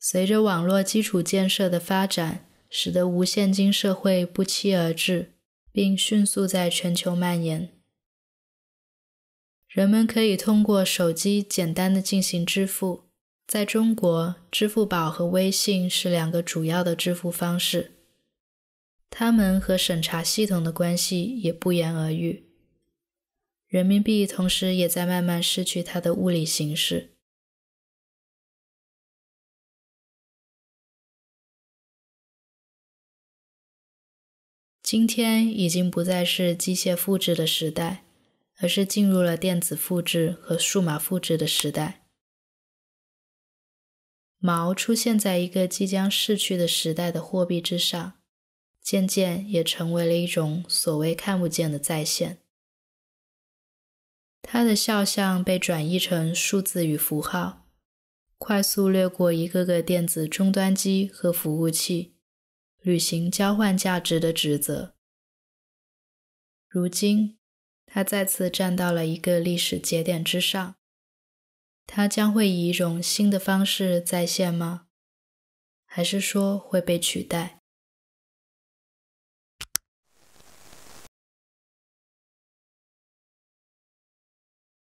随着网络基础建设的发展，使得无现金社会不期而至，并迅速在全球蔓延。人们可以通过手机简单的进行支付。在中国，支付宝和微信是两个主要的支付方式，它们和审查系统的关系也不言而喻。人民币同时也在慢慢失去它的物理形式。今天已经不再是机械复制的时代，而是进入了电子复制和数码复制的时代。毛出现在一个即将逝去的时代的货币之上，渐渐也成为了一种所谓看不见的再现。他的肖像被转译成数字与符号，快速掠过一个个电子终端机和服务器。履行交换价值的职责。如今，他再次站到了一个历史节点之上。他将会以一种新的方式再现吗？还是说会被取代？